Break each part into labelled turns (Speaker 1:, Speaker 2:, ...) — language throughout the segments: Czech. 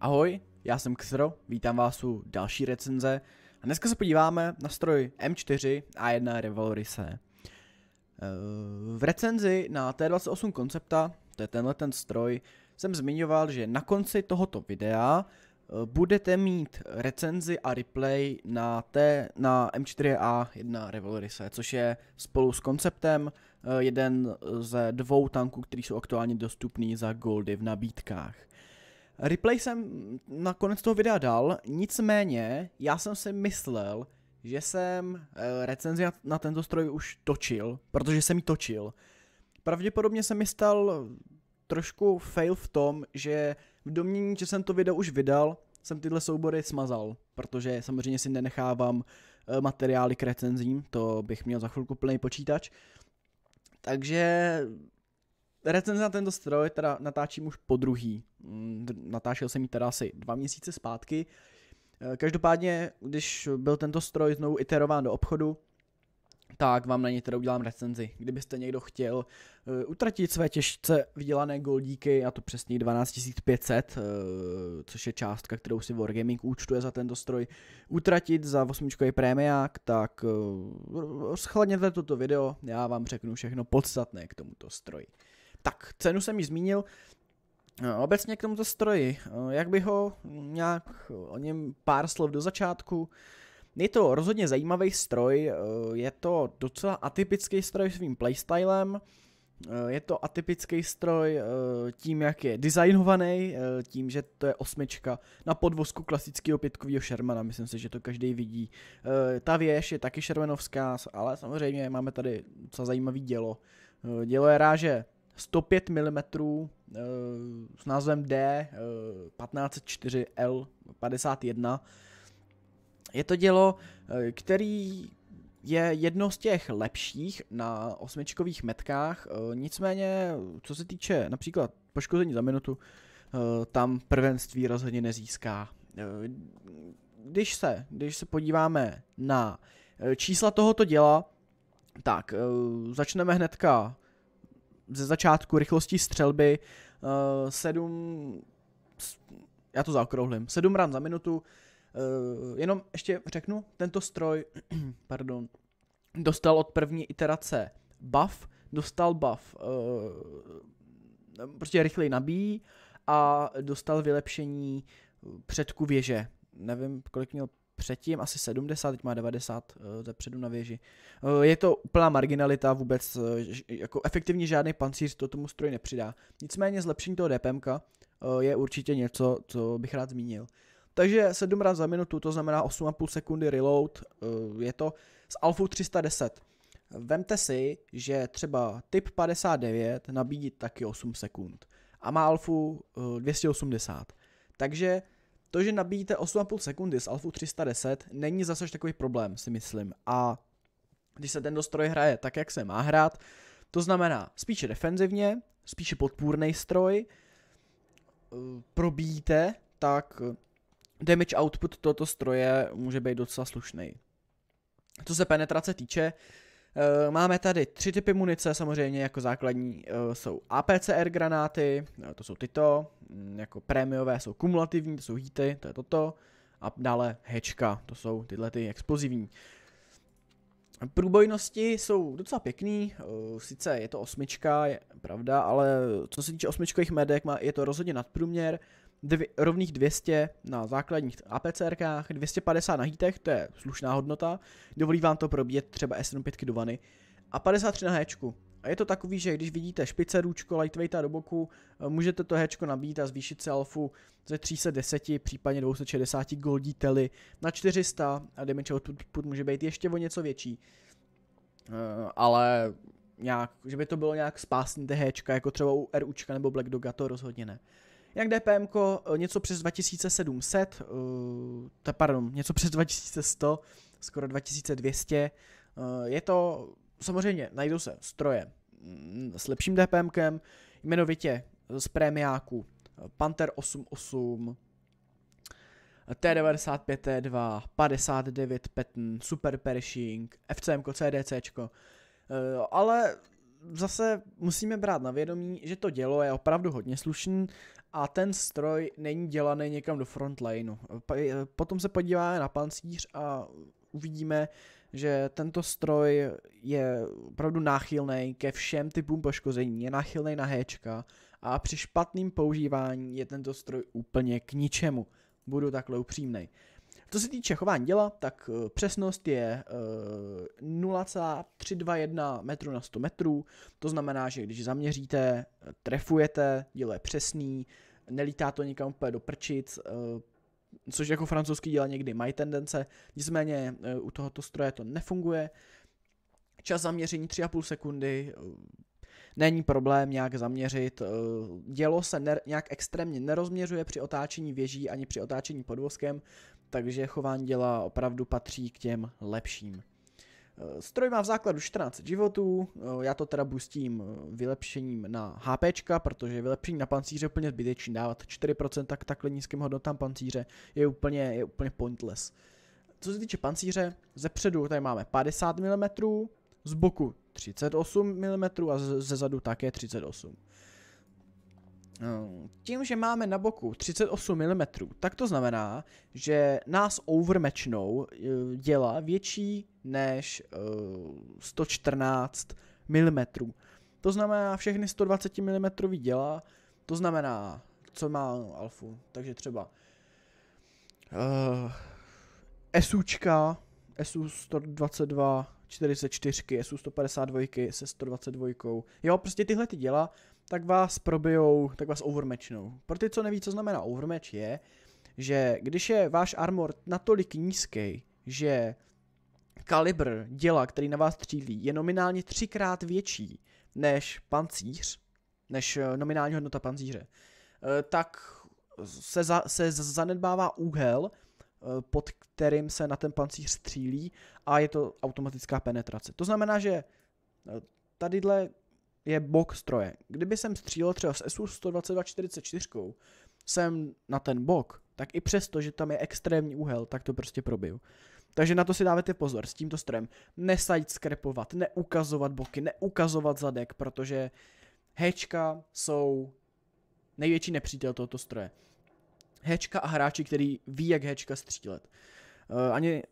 Speaker 1: Ahoj, já jsem Xro, vítám vás u další recenze a dneska se podíváme na stroj M4 A1 Revalorise. Eh, v recenzi na T28 koncepta, to je tenhle ten stroj, jsem zmiňoval, že na konci tohoto videa eh, budete mít recenzi a replay na, T, na M4A1 Revalorise, což je spolu s konceptem eh, jeden ze dvou tanků, který jsou aktuálně dostupný za goldy v nabídkách. Replay jsem na konec toho videa dal, nicméně já jsem si myslel, že jsem eh, recenzi na tento stroj už točil, protože jsem ji točil. Pravděpodobně se mi stal trošku fail v tom, že v domění, že jsem to video už vydal, jsem tyhle soubory smazal, protože samozřejmě si nenechávám eh, materiály k recenzím, to bych měl za chvilku plný počítač. Takže Recenze na tento stroj teda natáčím už po druhý. Mm, natáčel jsem ji teda asi dva měsíce zpátky. Eh, každopádně, když byl tento stroj znovu iterován do obchodu, tak vám na ně teda udělám recenzi. Kdybyste někdo chtěl uh, utratit své těžce vydělané goldíky, a to přesně 12 uh, eh, což je částka, kterou si Wargaming účtuje za tento stroj, utratit za osmičkový prémiák, tak uh, schladněte toto video, já vám řeknu všechno podstatné k tomuto stroji. Tak, cenu jsem ji zmínil. Eh, obecně k tomuto stroji, eh, jak bych ho nějak eh, o něm pár slov do začátku. Je to rozhodně zajímavý stroj, je to docela atypický stroj svým playstylem, je to atypický stroj tím, jak je designovaný, tím, že to je osmička na podvozku klasického pětkového Shermana, myslím si, že to každý vidí. Ta věž je taky Shermanovská, ale samozřejmě máme tady docela zajímavý dělo. Dělo je ráže 105 mm eh, s názvem d 154 eh, l 51 Je to dělo, eh, který je jedno z těch lepších na osmičkových metkách, nicméně co se týče například poškození za minutu, tam prvenství rozhodně nezíská. Když se, když se podíváme na čísla tohoto děla, tak začneme hnedka ze začátku rychlosti střelby, 7, eh, já to zaokrouhlím, 7 ran za minutu, eh, jenom ještě řeknu, tento stroj, pardon, dostal od první iterace buff, dostal buff, eh, prostě rychleji nabíjí a dostal vylepšení předku věže, nevím, kolik měl předtím asi 70, teď má 90 eh, ze předu na věži. Eh, je to úplná marginalita, vůbec eh, jako efektivně žádný pancíř to tomu stroji nepřidá. Nicméně zlepšení toho DPMK je určitě něco, co bych rád zmínil. Takže 7 rád za minutu, to znamená 8,5 sekundy reload, je to s Alfa 310. Vemte si, že třeba typ 59 nabídí taky 8 sekund a má Alfu 280. Takže to, že nabíjíte 8,5 sekundy z Alfu 310, není zase takový problém, si myslím. A když se ten dostroj hraje tak, jak se má hrát, to znamená spíše defenzivně, spíše podpůrný stroj, eh, probíjíte, tak eh, damage output tohoto stroje může být docela slušný. Co se penetrace týče, Eh, máme tady tři typy munice, samozřejmě jako základní eh, jsou APCR granáty, eh, to jsou tyto, mm, jako prémiové jsou kumulativní, to jsou hity, to je toto, a dále hečka, to jsou tyhle ty explozivní. Průbojnosti jsou docela pěkný, sice je to osmička, je pravda, ale co se týče osmičkových medek, je to rozhodně nadprůměr, dvě, rovných 200 na základních APCRkách, 250 na hítech, to je slušná hodnota, dovolí vám to probíjet třeba S5 do vany a 53 na Hčku. A je to takový, že když vidíte špice růčko, lightweighta do boku, eh, můžete to hečko nabít a zvýšit si alfu ze 310, případně 260 goldí na 400 a damage output může být ještě o něco větší. Eh, ale nějak, že by to bylo nějak spásný hečka, jako třeba u RUčka nebo Black Doga, to rozhodně ne. Jak DPM eh, něco přes 2700, uh, eh, pardon, něco přes 2100, skoro 2200. Uh, eh, je to, samozřejmě, najdou se stroje mm, s lepším DPMkem, jmenovitě z prémiáku Panther 88, T95 T2, 59 Patton, Super Pershing, FCM CDC. Ale zase musíme brát na vědomí, že to dělo je opravdu hodně slušný a ten stroj není dělaný někam do frontlineu. Potom se podíváme na pancíř a uvidíme, že tento stroj je opravdu náchylný ke všem typům poškození, je náchylný na héčka a při špatném používání je tento stroj úplně k ničemu. Budu takhle upřímný. Co se týče chování děla, tak eh, přesnost je 0,321 eh, metru na 100 metrů, to znamená, že když zaměříte, trefujete, dílo je přesný, nelítá to nikam úplně do prčic, eh, což jako francouzský děla někdy mají tendence, nicméně u tohoto stroje to nefunguje. Čas zaměření 3,5 sekundy, není problém nějak zaměřit. Dělo se ne, nějak extrémně nerozměřuje při otáčení věží ani při otáčení podvozkem, takže chování děla opravdu patří k těm lepším. E, stroj má v základu 14 životů, e, já to teda bustím e, vylepšením na HP, protože vylepšení na pancíře je úplně zbytečný, dávat 4% k takhle nízkým hodnotám pancíře je úplně, je úplně pointless. Co se týče pancíře, ze předu tady máme 50 mm, z boku 38 mm a ze zadu také 38 mm. Eh, tím, že máme na boku 38 mm, tak to znamená, že nás overmečnou eh, děla větší než 114 eh, mm. To znamená všechny 120 mm děla, to znamená, co má alfu, takže třeba uh, SUčka, SU 122, 44, SU 152 se 122, jo, prostě tyhle ty děla, tak vás probijou, tak vás overmečnou. Pro ty, co neví, co znamená overmatch, je, že když je váš armor natolik nízký, že kalibr děla, který na vás střílí, je nominálně třikrát větší než pancíř, než eh, nominální hodnota pancíře, eh, tak se, za, se zanedbává úhel, eh, pod kterým se na ten pancíř střílí a je to automatická penetrace. To znamená, že tadyhle je bok stroje. Kdyby jsem střílel třeba s SU 122-44, jsem na ten bok, tak i přesto, že tam je extrémní úhel, tak to prostě probiju. Takže na to si dávajte pozor s tímto strojem. Nesajt skrepovat, neukazovat boky, neukazovat zadek, protože hečka jsou největší nepřítel tohoto stroje. Hečka a hráči, který ví, jak hečka střílet. Uh, ani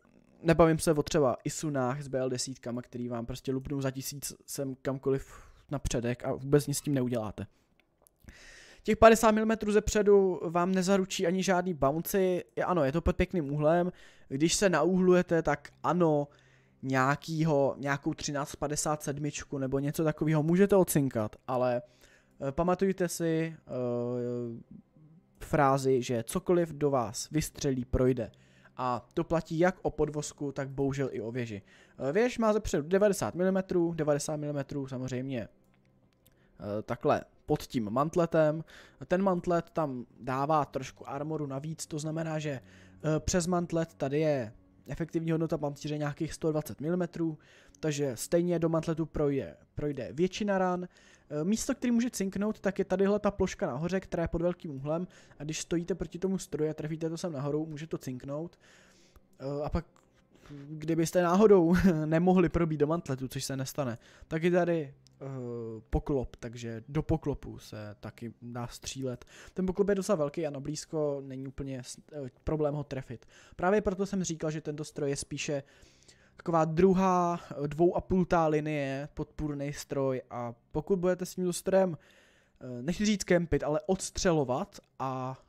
Speaker 1: nebavím se o třeba isunách s BL10, který vám prostě lupnou za tisíc sem kamkoliv na předek a vůbec nic s tím neuděláte. Těch 50 mm ze předu vám nezaručí ani žádný bouncy, ano, je to pod pěkným úhlem, když se naúhlujete, tak ano, nějakýho, nějakou 1357 nebo něco takového můžete ocinkat, ale eh, pamatujte si uh, frázi, že cokoliv do vás vystřelí, projde. A to platí jak o podvozku, tak bohužel i o věži. Eh, věž má zepředu 90 mm, 90 mm samozřejmě Eh, takhle pod tím mantletem. Ten mantlet tam dává trošku armoru navíc, to znamená, že eh, přes mantlet tady je efektivní hodnota pancíře nějakých 120 mm, takže stejně do mantletu projde, projde většina ran. Eh, místo, který může cinknout, tak je tadyhle ta ploška nahoře, která je pod velkým úhlem a když stojíte proti tomu stroji a trefíte to sem nahoru, může to cinknout. A pak kdybyste náhodou nemohli probít do mantletu, což se nestane, tak je tady Eh, poklop, takže do poklopu se taky dá střílet. Ten poklop je docela velký a na blízko není úplně eh, problém ho trefit. Právě proto jsem říkal, že tento stroj je spíše taková druhá eh, dvou a půltá linie, podpůrný stroj a pokud budete s tímto strojem, nechci říct kempit, ale odstřelovat a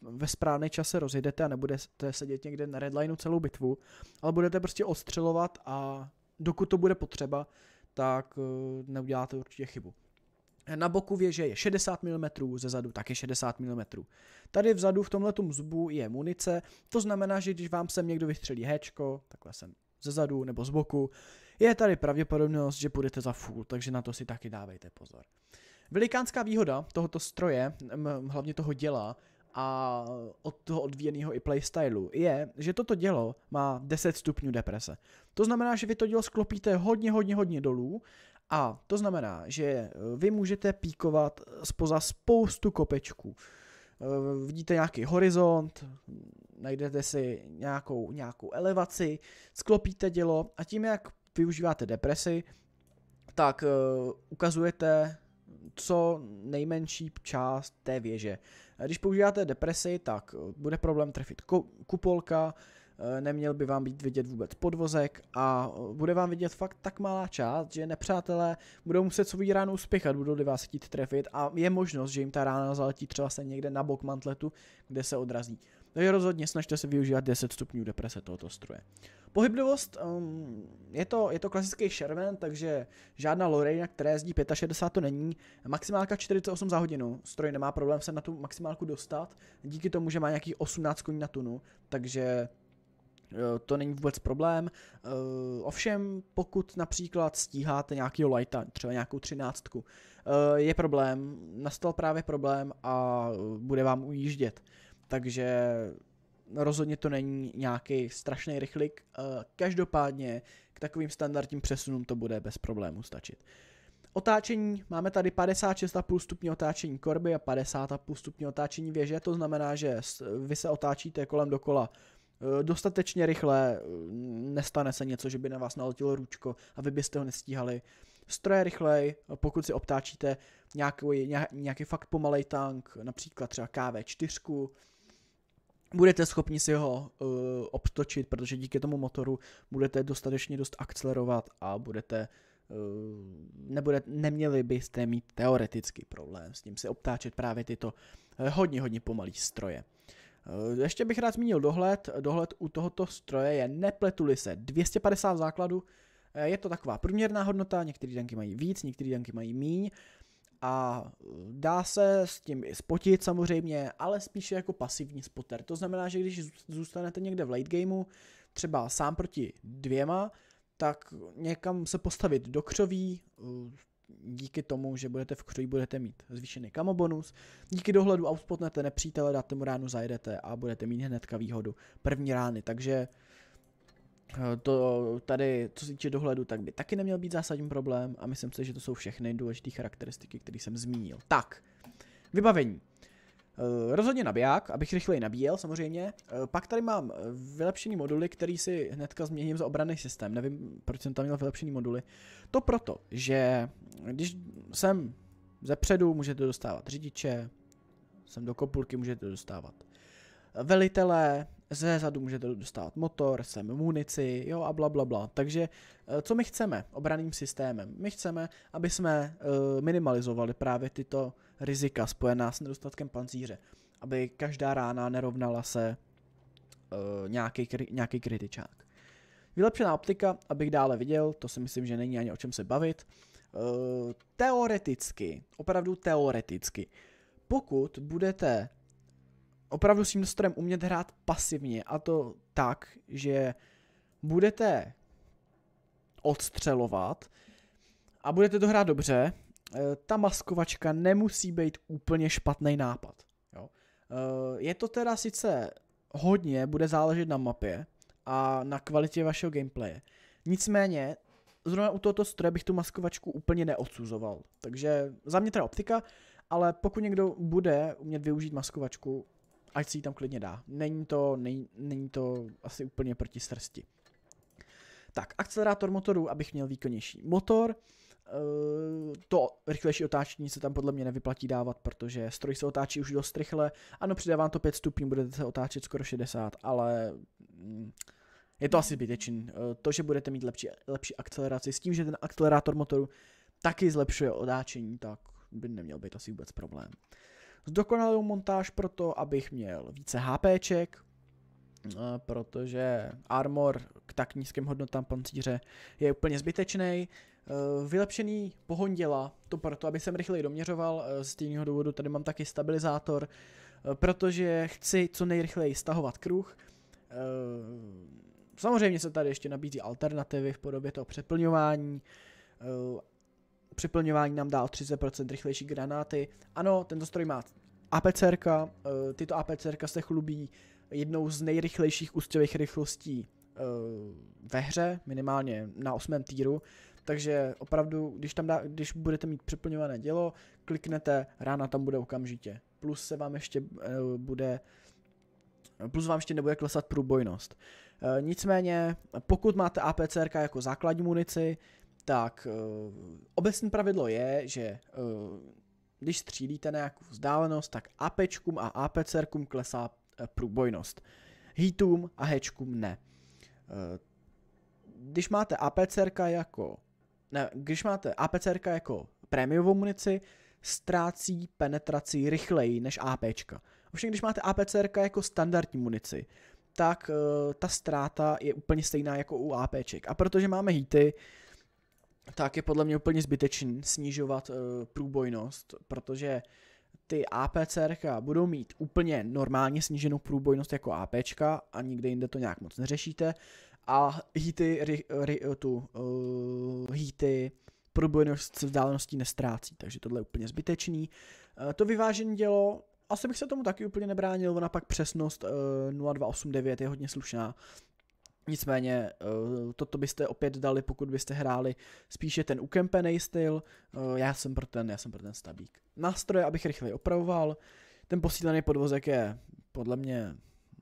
Speaker 1: ve správné čase rozjedete a nebudete sedět někde na redlineu celou bitvu, ale budete prostě odstřelovat a dokud to bude potřeba, tak eh, neuděláte určitě chybu. Na boku věže je 60 mm, ze zadu taky 60 mm. Tady vzadu v tomhle zubu je munice, to znamená, že když vám sem někdo vystřelí hečko, takhle sem ze zadu nebo z boku, je tady pravděpodobnost, že půjdete za full, takže na to si taky dávejte pozor. Velikánská výhoda tohoto stroje, hlavně toho děla, a od toho odvíjeného i playstylu je, že toto dělo má 10 stupňů deprese. To znamená, že vy to dělo sklopíte hodně, hodně, hodně dolů a to znamená, že vy můžete píkovat spoza spoustu kopečků. Eh, vidíte nějaký horizont, najdete si nějakou, nějakou elevaci, sklopíte dělo a tím, jak využíváte depresi, tak eh, ukazujete co nejmenší část té věže. Když používáte depresi, tak eh, bude problém trefit kupolka, eh, neměl by vám být vidět vůbec podvozek a eh, bude vám vidět fakt tak malá část, že nepřátelé budou muset svůj ránu uspěchat, budou-li vás chtít trefit a je možnost, že jim ta rána zaletí třeba se někde na bok mantletu, kde se odrazí. Takže no rozhodně snažte se využívat 10 stupňů deprese tohoto stroje. Pohyblivost, um, je, to, je to klasický Sherman, takže žádná Lorena, která jezdí 65, to není. Maximálka 48 za hodinu, stroj nemá problém se na tu maximálku dostat, díky tomu, že má nějaký 18 koní na tunu, takže eh, to není vůbec problém. Eh, ovšem, pokud například stíháte nějakého lighta, třeba nějakou třináctku, eh, je problém, nastal právě problém a bude vám ujíždět. Takže rozhodně to není nějaký strašný rychlik. Eh, každopádně k takovým standardním přesunům to bude bez problémů stačit. Otáčení, máme tady 56,5 stupně otáčení korby a 50,5 stupně otáčení věže, to znamená, že vy se otáčíte kolem dokola eh, dostatečně rychle, eh, nestane se něco, že by na vás naletilo ručko a vy byste ho nestíhali. Stroje rychlej, pokud si obtáčíte nějaký, nějaký fakt pomalej tank, například třeba KV4, budete schopni si ho uh, obtočit, protože díky tomu motoru budete dostatečně dost akcelerovat a budete uh, nebude, neměli byste mít teoretický problém s tím se obtáčet právě tyto uh, hodně, hodně pomalý stroje. Uh, ještě bych rád zmínil dohled. Dohled u tohoto stroje je nepletuli se 250 základů. Je to taková průměrná hodnota, některé danky mají víc, některé danky mají míň a eh, dá se s tím i spotit samozřejmě, ale spíše jako pasivní spotter. To znamená, že když zůstanete někde v late gameu, třeba sám proti dvěma, tak někam se postavit do křoví, eh, díky tomu, že budete v křoví, budete mít zvýšený kamo bonus. Díky dohledu outspotnete nepřítele, dáte mu ránu, zajedete a budete mít hnedka výhodu první rány. Takže Eh, to tady, co se týče dohledu, tak by taky neměl být zásadní problém a myslím si, že to jsou všechny důležité charakteristiky, které jsem zmínil. Tak, vybavení. Eh, rozhodně nabiják, abych rychleji nabíjel samozřejmě. Eh, pak tady mám vylepšený moduly, který si hnedka změním za obranný systém. Nevím, proč jsem tam měl vylepšený moduly. To proto, že když jsem zepředu, můžete dostávat řidiče, jsem do kopulky, můžete dostávat velitele, ze zadu můžete dostávat motor, sem munici, jo a bla, bla, bla. Takže eh, co my chceme obraným systémem? My chceme, aby jsme eh, minimalizovali právě tyto rizika spojená s nedostatkem pancíře. Aby každá rána nerovnala se eh, nějaký, nějaký kritičák. Vylepšená optika, abych dále viděl, to si myslím, že není ani o čem se bavit. Teoreticky, opravdu teoreticky, pokud budete opravdu s tím dostorem umět hrát pasivně a to tak, že budete odstřelovat a budete to hrát dobře, eh, ta maskovačka nemusí být úplně špatný nápad. Jo. Eh, je to teda sice hodně, bude záležet na mapě a na kvalitě vašeho gameplaye. Nicméně, zrovna u tohoto stroje bych tu maskovačku úplně neodsuzoval. Takže za mě teda optika, ale pokud někdo bude umět využít maskovačku, ať si ji tam klidně dá. Není to, není, není to asi úplně proti srsti. Tak, akcelerátor motoru, abych měl výkonnější motor. Eh, to rychlejší otáčení se tam podle mě nevyplatí dávat, protože stroj se otáčí už dost rychle. Ano, přidávám to 5 stupňů, budete se otáčet skoro 60, ale mm, je to asi zbytečný. Eh, to, že budete mít lepší, lepší akceleraci s tím, že ten akcelerátor motoru taky zlepšuje otáčení, tak by neměl být asi vůbec problém. Uh, Zdokonaluju montáž pro to, abych měl více HPček, eh, protože armor k tak nízkým hodnotám pancíře je úplně zbytečný. Eh, vylepšený pohon děla, to proto, aby jsem rychleji doměřoval, eh, z stejného důvodu tady mám taky stabilizátor, protože chci co nejrychleji stahovat kruh. Samozřejmě se tady ještě nabízí alternativy v podobě toho přeplňování, Připlňování nám dá o 30% rychlejší granáty. Ano, tento stroj má APCRka, eh, tyto APCRka se chlubí jednou z nejrychlejších ústěvých rychlostí eh, ve hře, minimálně na osmém týru, takže opravdu, když, tam dá, když budete mít přeplňované dělo, kliknete, rána tam bude okamžitě. Plus se vám ještě eh, bude, plus vám ještě nebude klesat průbojnost. Nicméně, pokud máte APCR jako základní munici, tak eh, obecné pravidlo je, že eh, když střílíte na nějakou vzdálenost, tak APčkům a APCRkům klesá eh, průbojnost. Hitům a hečkům ne. Když máte APCRka jako ne, když máte APCRka jako prémiovou munici, ztrácí penetraci rychleji než APčka. Ovšem, když máte APCRka jako standardní munici, tak uh, ta ztráta je úplně stejná jako u APček. A protože máme hity, uh, tak je podle mě úplně zbytečný snižovat uh, průbojnost, protože ty APCR budou mít úplně normálně sníženou průbojnost jako AP a nikde jinde to nějak moc neřešíte a hity, ry, ry, tu, uh, hity průbojnost se vzdáleností nestrácí, takže tohle je úplně zbytečný. Uh, to vyvážení dělo, asi bych se tomu taky úplně nebránil, ona pak přesnost uh, 0289 je hodně slušná, Nicméně eh, toto byste opět dali, pokud byste hráli spíše ten ukempený styl. Eh, já jsem pro ten, já jsem pro ten stabík. Nástroje, abych rychleji opravoval. Ten posílený podvozek je podle mě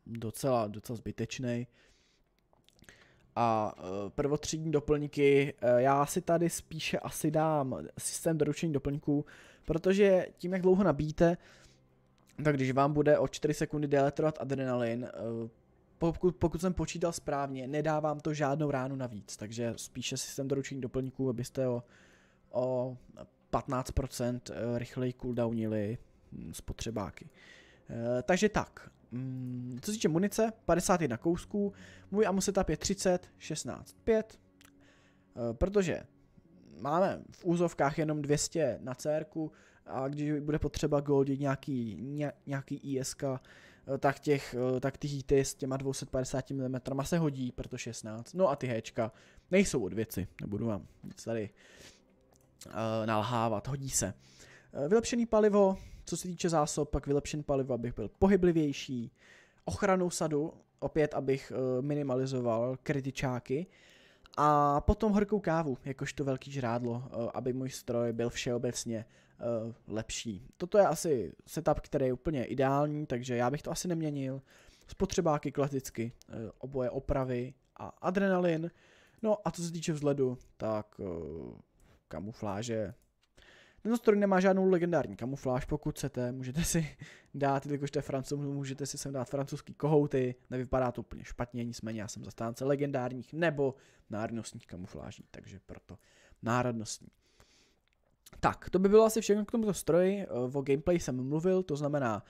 Speaker 1: docela, docela zbytečný. A eh, prvotřídní doplňky, já si tady spíše asi dám systém doručení doplňků, protože tím, jak dlouho nabíjíte, tak když vám bude o 4 sekundy déle trvat adrenalin, pokud, pokud jsem počítal správně, nedávám to žádnou ránu navíc, takže spíše systém doručení doplňků, abyste o, o 15% eh, rychleji cooldownili hm, spotřebáky. Eh, takže tak, mm, co se týče munice, 51 kousků, můj setup je 30, 16, 5, protože máme v úzovkách jenom 200 na CR, a když bude potřeba goldit nějaký, nějaký ISK, Eh, tak, těch, eh, tak ty hity s těma 250 mm se hodí, proto 16. No a ty Hčka nejsou od věci, nebudu vám nic tady eh, nalhávat, hodí se. Vylepšený palivo, co se týče zásob, pak vylepšen palivo, abych byl pohyblivější. ochranou sadu, opět abych minimalizoval kritičáky. A potom horkou kávu, jakožto velký žrádlo, aby můj stroj byl všeobecně Eh, lepší. Toto je asi setup, který je úplně ideální, takže já bych to asi neměnil. Spotřebáky klasicky, eh, oboje opravy a adrenalin. No a co se týče vzhledu, tak eh, kamufláže. Tento stroj nemá žádnou legendární kamufláž, pokud chcete, můžete si dát, jakož to je francouz, můžete si sem dát francouzský kohouty, nevypadá to úplně špatně, nicméně já jsem zastánce legendárních nebo národnostních kamufláží, takže proto národnostní. Tak, to by bylo asi všechno k tomuto stroji. Eh, o gameplay jsem mluvil, to znamená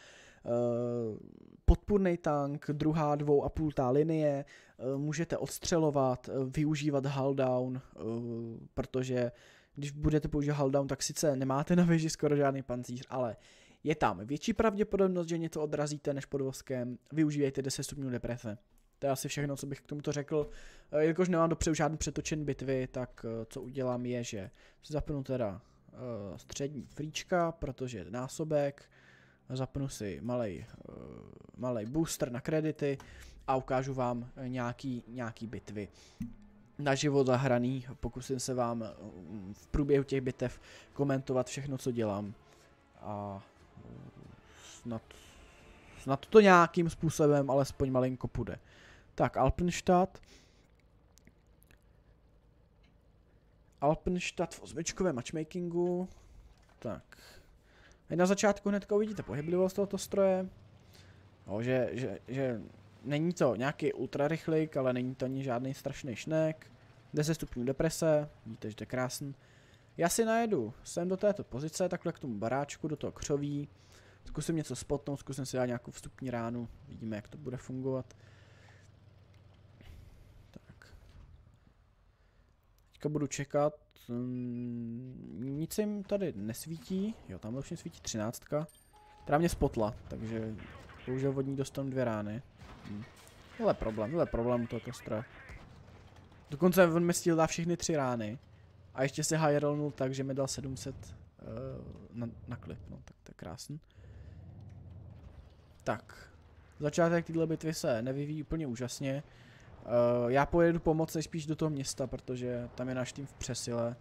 Speaker 1: Uh, podpůrný tank, druhá dvou a půl tá linie, uh, můžete odstřelovat, uh, využívat hull down, protože když budete používat hull down, tak sice nemáte na věži skoro žádný pancíř, ale je tam větší pravděpodobnost, že něco odrazíte než pod voskem, využívejte 10 stupňů deprese. To je asi všechno, co bych k tomuto řekl. Jelikož nemám dopředu žádný přetočen bitvy, tak co udělám je, že zapnu teda Eh, střední fríčka, protože je násobek, zapnu si malej, eh, malej booster na kredity a ukážu vám nějaký, nějaký bitvy na život zahraný, pokusím se vám mm, v průběhu těch bitev komentovat všechno, co dělám a snad, snad to nějakým způsobem alespoň malinko půjde. Tak, Alpenstadt, Alpenstadt v ozbičkovém matchmakingu. Tak. A na začátku hnedka uvidíte pohyblivost tohoto stroje. No, že, že, že není to nějaký ultra rychlik, ale není to ani žádný strašný šnek. 10 stupňů deprese, vidíte, že to je krásný. Já si najedu sem do této pozice, takhle k tomu baráčku, do toho křoví. Zkusím něco spotnout, zkusím si dát nějakou vstupní ránu, vidíme, jak to bude fungovat. teďka budu čekat. Hmm, nic jim tady nesvítí. Jo, tam už svítí třináctka. Která mě spotla, takže bohužel vodní dostanu dvě rány. Hmm. Tohle problém, tohle problém toho kostra. Dokonce on mi stíl dá všechny tři rány. A ještě se high tak, že mi dal 700 uh, eh, na, na klip, no tak to je krásný. Tak, začátek této bitvy se nevyvíjí úplně úžasně. Uh, já pojedu pomoc nejspíš do toho města, protože tam je náš tým v přesile.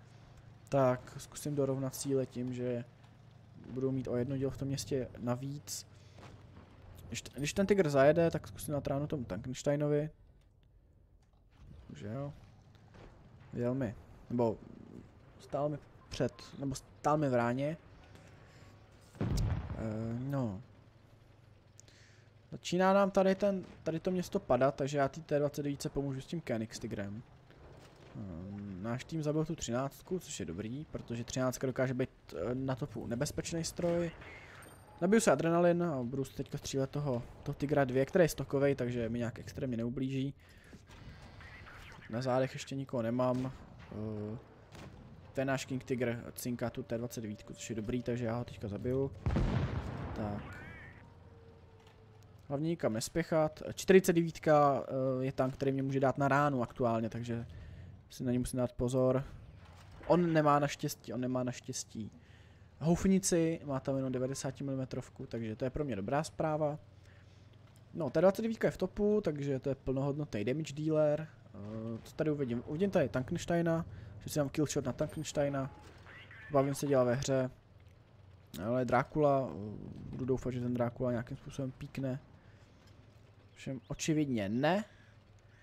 Speaker 1: Tak zkusím dorovnat síle tím, že budou mít o jedno dílo v tom městě navíc. Když, když ten Tiger zajede, tak zkusím natránu tomu Tankensteinovi. Že jo. Jel mi. Nebo stál mi před, nebo stál mi v ráně. Uh, no, Začíná nám tady, ten, tady to město padat, takže já té T29 pomůžu s tím Kenix tigrem. Ehm, náš tým zabil tu 13, což je dobrý, protože 13 dokáže být eh, na topu nebezpečný stroj. Nabiju se adrenalin a budu se teďka střílet toho, toho Tigra 2, který je stokový, takže mi nějak extrémně neublíží. Na zádech ještě nikoho nemám. Eh, ten náš King Tiger cinká tu T29, což je dobrý, takže já ho teďka zabiju. Tak, Hlavně nikam nespěchat. 49 eh, je tam, který mě může dát na ránu aktuálně, takže si na ně musím dát pozor. On nemá naštěstí, on nemá naštěstí. Houfnici má tam jenom 90 mm, takže to je pro mě dobrá zpráva. No, ta 29 je v topu, takže to je plnohodnotný damage dealer. Eh, co tady uvidím? Uvidím tady Tankensteina, že si dám killshot na Tankensteina. Bavím se dělat ve hře. Ale Drákula, eh, budu doufat, že ten Drákula nějakým způsobem píkne. Všem očividně ne.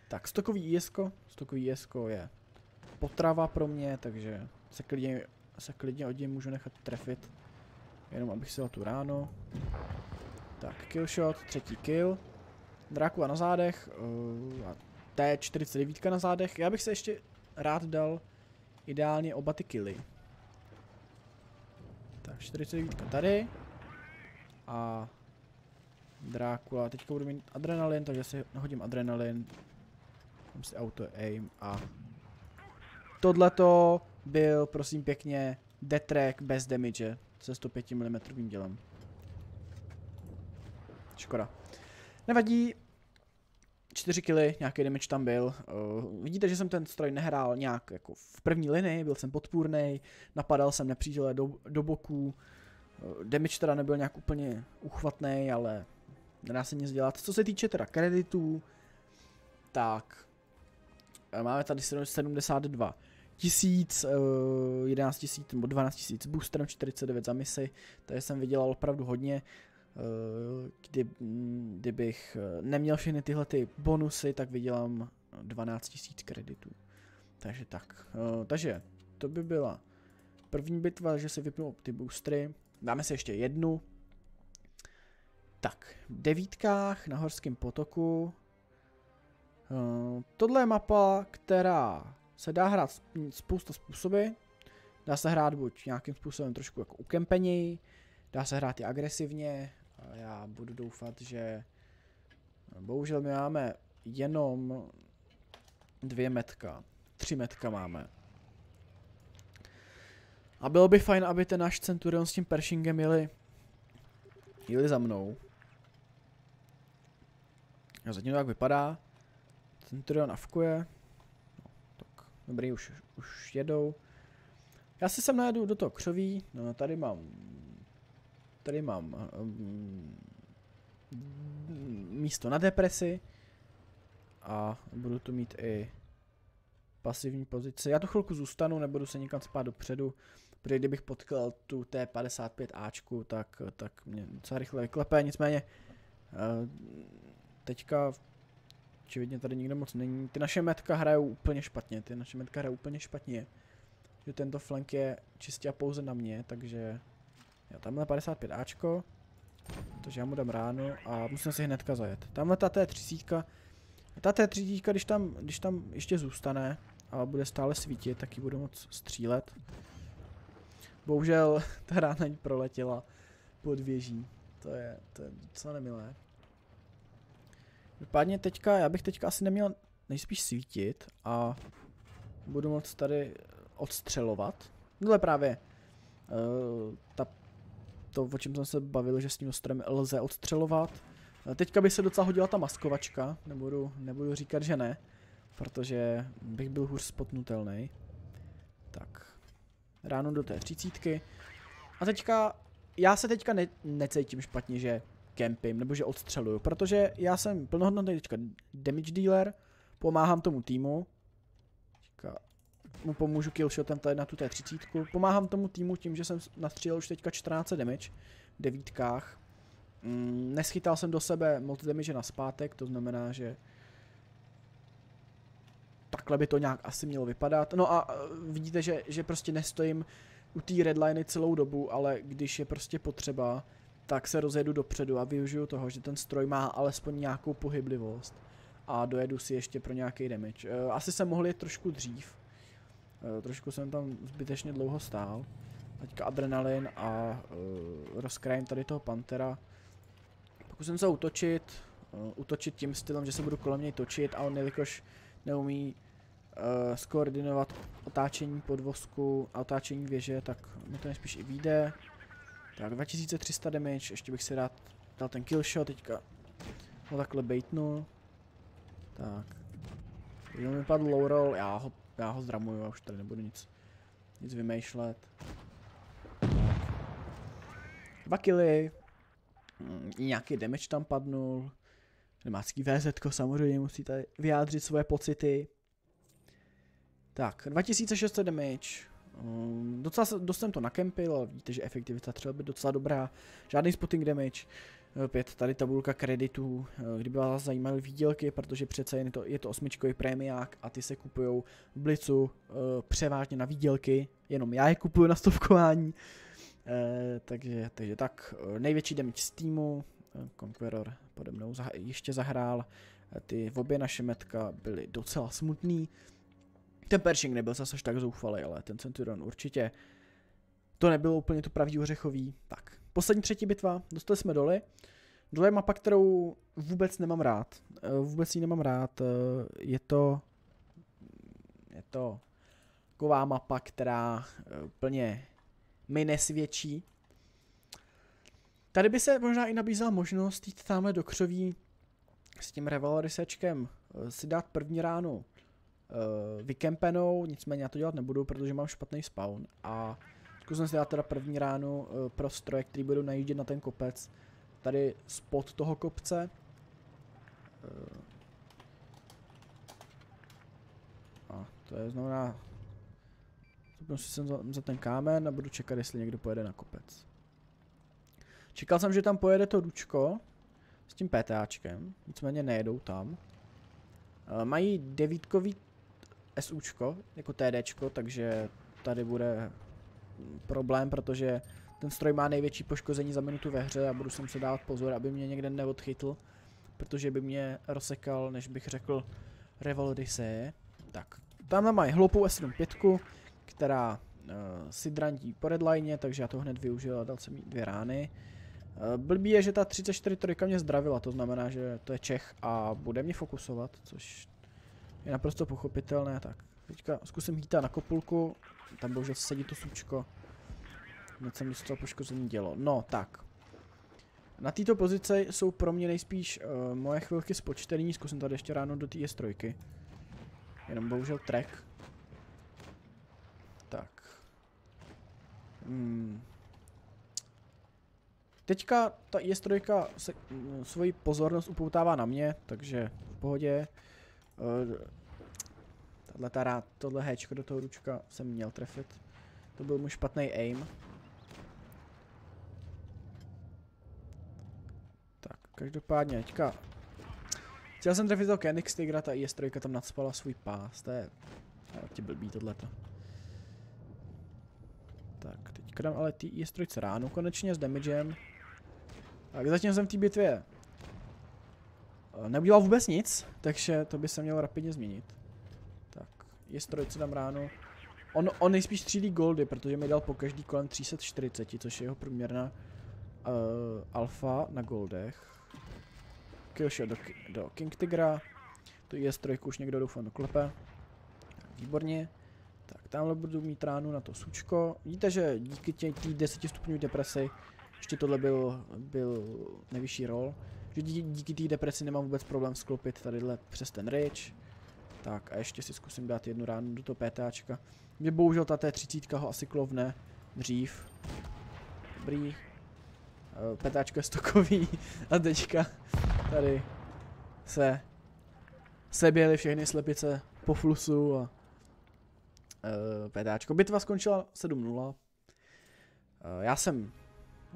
Speaker 1: Tak stokový jesko, stokový jesko je potrava pro mě, takže se klidně, se klidně od něj můžu nechat trefit. Jenom abych si dal tu ráno. Tak, kill shot, třetí kill. Drákula na zádech uh, a T49 na zádech. Já bych se ještě rád dal ideálně oba ty killy. Tak, 49 tady. A Drákula. Teďka budu mít adrenalin, takže si hodím adrenalin. Mám si auto aim a... Tohleto byl, prosím pěkně, detrek bez damage se 105 mm dělem. Škoda. Nevadí, 4 kily, nějaký damage tam byl. Uh, vidíte, že jsem ten stroj nehrál nějak jako v první linii, byl jsem podpůrný, napadal jsem nepřítele do, do boku. Uh, eh, damage teda nebyl nějak úplně uchvatný, ale nedá se nic dělat. Co se týče teda kreditů, tak eh, máme tady 72 tisíc, 11 eh, tisíc nebo 12 tisíc boosterem, 49 za misi, to jsem vydělal opravdu hodně. Eh, kdy, kdybych neměl všechny tyhle ty bonusy, tak vydělám 12 tisíc kreditů. Takže tak, takže to by byla první bitva, že si vypnu ty boostery. Dáme si ještě jednu, tak, v devítkách na Horském potoku. Uh, tohle je mapa, která se dá hrát spousta způsoby. Dá se hrát buď nějakým způsobem trošku jako ukempeněji, dá se hrát i agresivně. A já budu doufat, že eh, bohužel my máme jenom dvě metka. Tři metka máme. A bylo by fajn, aby ten náš Centurion s tím Pershingem jeli, jeli za mnou. A zatím to tak vypadá. Centurion navkuje. No, tak, dobrý, už, už jedou. Já si sem najedu do toho křoví. No, tady mám... Tady mám... Um, místo na depresi. A budu tu mít i pasivní pozice. Já tu chvilku zůstanu, nebudu se nikam spát dopředu, protože kdybych potkal tu T55Ačku, tak, tak mě docela rychle vyklepe, nicméně uh, teďka očividně tady nikde moc není. Ty naše metka hrajou úplně špatně, ty naše metka hrajou úplně špatně. Že tento flank je čistě a pouze na mě, takže... tam tamhle 55 Ačko, protože já mu dám ráno a musím si hnedka zajet. Tamhle ta T30, ta T30, když tam, když tam ještě zůstane a bude stále svítit, tak ji budu moc střílet. Bohužel ta rána proletěla pod věží, to je, to je docela nemilé. Vypadně teďka, já bych teďka asi neměl nejspíš svítit a budu moc tady odstřelovat. Tohle právě uh, ta, to, o čem jsem se bavil, že s tím ostrem lze odstřelovat. Eh, teďka by se docela hodila ta maskovačka, nebudu, nebudu říkat, že ne, protože bych byl hůř spotnutelný. Tak, ráno do té třicítky. A teďka, já se teďka ne, necítím špatně, že kempím, nebo že odstřeluju, protože já jsem plnohodnotný teďka damage dealer, pomáhám tomu týmu, teďka mu pomůžu killshotem tady na tu té třicítku, pomáhám tomu týmu tím, že jsem nastřílel už teďka 14 damage v devítkách, mm, neschytal jsem do sebe moc damage na zpátek, to znamená, že takhle by to nějak asi mělo vypadat. No a e, vidíte, že, že prostě nestojím u té redliny celou dobu, ale když je prostě potřeba, tak se rozjedu dopředu a využiju toho, že ten stroj má alespoň nějakou pohyblivost a dojedu si ještě pro nějaký damage. Eh, asi jsem mohl jít trošku dřív, eh, trošku jsem tam zbytečně dlouho stál. Teďka adrenalin a eh, rozkrajím tady toho pantera. Pokusím se utočit, utočit tím stylem, že se budu kolem něj točit a on jelikož neumí skoordinovat otáčení podvozku a otáčení věže, tak mi to nejspíš i vyjde. Tak 2300 damage, ještě bych si rád dal ten killshot, teďka No takhle baitnu. Tak. Jenom mi padl low roll, já ho, já ho zdramuju, a už tady nebudu nic, nic vymýšlet. Dva killy. Mm, nějaký damage tam padnul. Nemácký VZ samozřejmě musí tady vyjádřit svoje pocity. Tak, 2600 damage. Mm, docela, dost jsem to nakempil, vidíte, že efektivita třeba by docela dobrá. Žádný spotting damage. Eh, opět tady tabulka kreditů, eh, kdyby vás zajímaly výdělky, protože přece jen je to, je to osmičkový prémiák a ty se kupují v Blicu eh, převážně na výdělky, jenom já je kupuju na stovkování. takže, takže tak, největší damage z týmu, Conqueror pode mnou ještě zahrál, ty v obě naše metka byly docela smutný. Ten Pershing nebyl zase až tak zoufalý, ale ten Centurion určitě. To nebylo úplně to pravý ořechový. Tak, poslední třetí bitva, dostali jsme doly. Dole je mapa, kterou vůbec nemám rád. Eh, vůbec ji nemám rád. Eh, je to... Je to taková mapa, která eh, úplně mi nesvědčí. Tady by se možná i nabízela možnost jít tamhle do křoví s tím revalorisečkem, si dát první ránu Eh, vykempenou, nicméně já to dělat nebudu, protože mám špatný spawn a zkusím si dát teda první ránu eh, pro stroje, který budou najíždět na ten kopec tady spod toho kopce. Eh, a to je znamená, zapnu si sem za, za ten kámen a budu čekat, jestli někdo pojede na kopec. Čekal jsem, že tam pojede to ručko s tím PTAčkem, nicméně nejedou tam. Mají devítkový SUčko, jako TDčko, takže tady bude problém, protože ten stroj má největší poškození za minutu ve hře a budu se muset dávat pozor, aby mě někde neodchytl, protože by mě rozsekal, než bych řekl Revolodise. Tak, tamhle mají hloupou S75, která uh, si drandí po redline, takže já to hned využil a dal jsem jí dvě rány. Uh, blbý je, že ta 34 trojka mě zdravila, to znamená, že to je Čech a bude mě fokusovat, což je naprosto pochopitelné, tak. Teďka zkusím hýtat na kopulku, tam bohužel sedí to sučko. Hned se mi z toho poškození dělo. No, tak. Na této pozici jsou pro mě nejspíš uh, moje chvilky spočtení, zkusím tady ještě ráno do té S3. Jenom bohužel trek. Tak. Hmm. Teďka ta IS3 se, mm, svoji pozornost upoutává na mě, takže v pohodě. Tahle ta tohle Hčko do toho ručka jsem měl trefit. To byl můj špatný aim. Tak, každopádně teďka. Chtěl jsem trefit toho Kenix Tigra, ta IS-3 tam nadspala svůj pás, to je... Ti blbý tohleto. Tak, teďka dám ale ty IS-3 ránu konečně s damagem. Tak zatím jsem v té bitvě neudělal vůbec nic, takže to by se mělo rapidně změnit. Tak, je stroj, co dám ráno. On, on nejspíš střílí goldy, protože mi dal po každý kolem 340, což je jeho průměrná uh, alfa na goldech. Kyosho do, do King Tigra. Tu je strojku už někdo doufám klepe. Výborně. Tak tamhle budu mít ránu na to sučko. Vidíte, že díky té 10 stupňů depresi ještě tohle byl, byl nejvyšší roll. Že díky té depresi nemám vůbec problém sklopit tadyhle přes ten rage. Tak a ještě si zkusím dát jednu ránu do toho PTAčka. Mě bohužel ta T30 ho asi klovne dřív. Dobrý. Eh, petáčko je stokový. A teďka tady se seběly všechny slepice po flusu a eh, petáčko. Bitva skončila 7-0. Eh, já jsem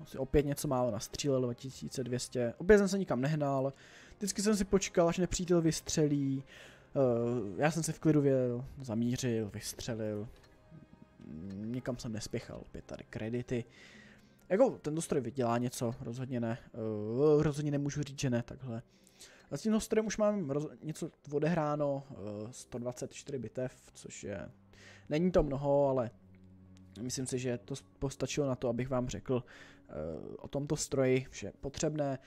Speaker 1: asi opět něco málo nastřílel, 2200. Opět jsem se nikam nehnal. Vždycky jsem si počkal, až nepřítel vystřelí. Eh, já jsem se v klidu věl, zamířil, vystřelil. Nikam jsem nespěchal, opět tady kredity. Jako, tento stroj vydělá něco, rozhodně ne. Eh, rozhodně nemůžu říct, že ne, takhle. A s tím strojem už mám něco odehráno, 124 eh, bitev, což je... Není to mnoho, ale myslím si, že to postačilo na to, abych vám řekl, Eh, o tomto stroji vše potřebné.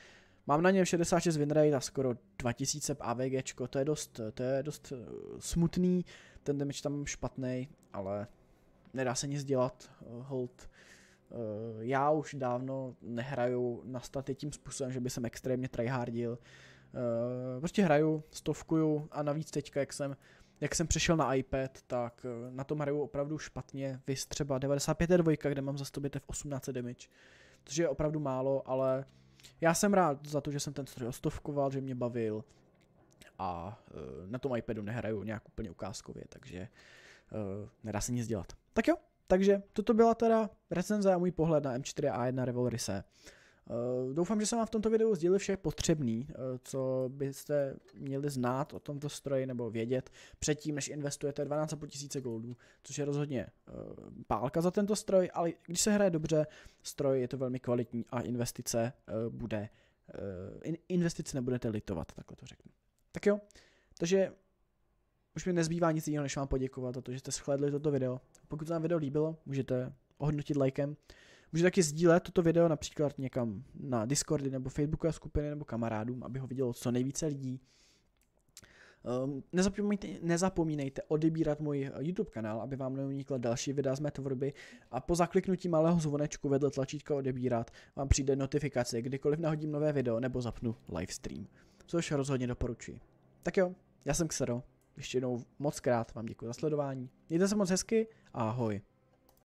Speaker 1: Mám na něm 66 winrate a skoro 2000 AVG, to je dost, to je dost eh, smutný, ten damage tam špatný, ale nedá se nic dělat, eh, hold. Já už dávno nehraju na staty tím způsobem, že by jsem extrémně tryhardil. Prostě hraju, stovkuju a navíc teďka, jak jsem, jak jsem přešel na iPad, tak na tom hraju opravdu špatně. Vy třeba 95.2, kde mám za 18 damage což je opravdu málo, ale já jsem rád za to, že jsem ten stroj ostovkoval, že mě bavil a e, na tom iPadu nehraju nějak úplně ukázkově, takže e, nedá se nic dělat. Tak jo, takže toto byla teda recenze a můj pohled na M4A1 Revolvery Eh, doufám, že jsem vám v tomto videu sdělil vše potřebný, eh, co byste měli znát o tomto stroji nebo vědět předtím, než investujete 12,5 tisíce goldů, což je rozhodně eh, pálka za tento stroj, ale když se hraje dobře, stroj je to velmi kvalitní a investice bude, investice nebudete litovat, takhle to řeknu. Tak jo, takže už mi nezbývá nic jiného, než vám poděkovat za to, že jste shledli toto video. Pokud se vám video líbilo, můžete ohodnotit lajkem. Like Můžete taky sdílet toto video například někam na Discordy nebo Facebookové skupiny nebo kamarádům, aby ho vidělo co nejvíce lidí. Ehm, nezapomínejte, nezapomínejte odebírat můj eh, YouTube kanál, aby vám neunikla další videa z mé tvorby a po zakliknutí malého zvonečku vedle tlačítka odebírat vám přijde notifikace, kdykoliv nahodím nové video nebo zapnu livestream, což rozhodně doporučuji. Tak jo, já jsem Xero, ještě jednou moc krát vám děkuji za sledování, mějte se moc hezky a ahoj.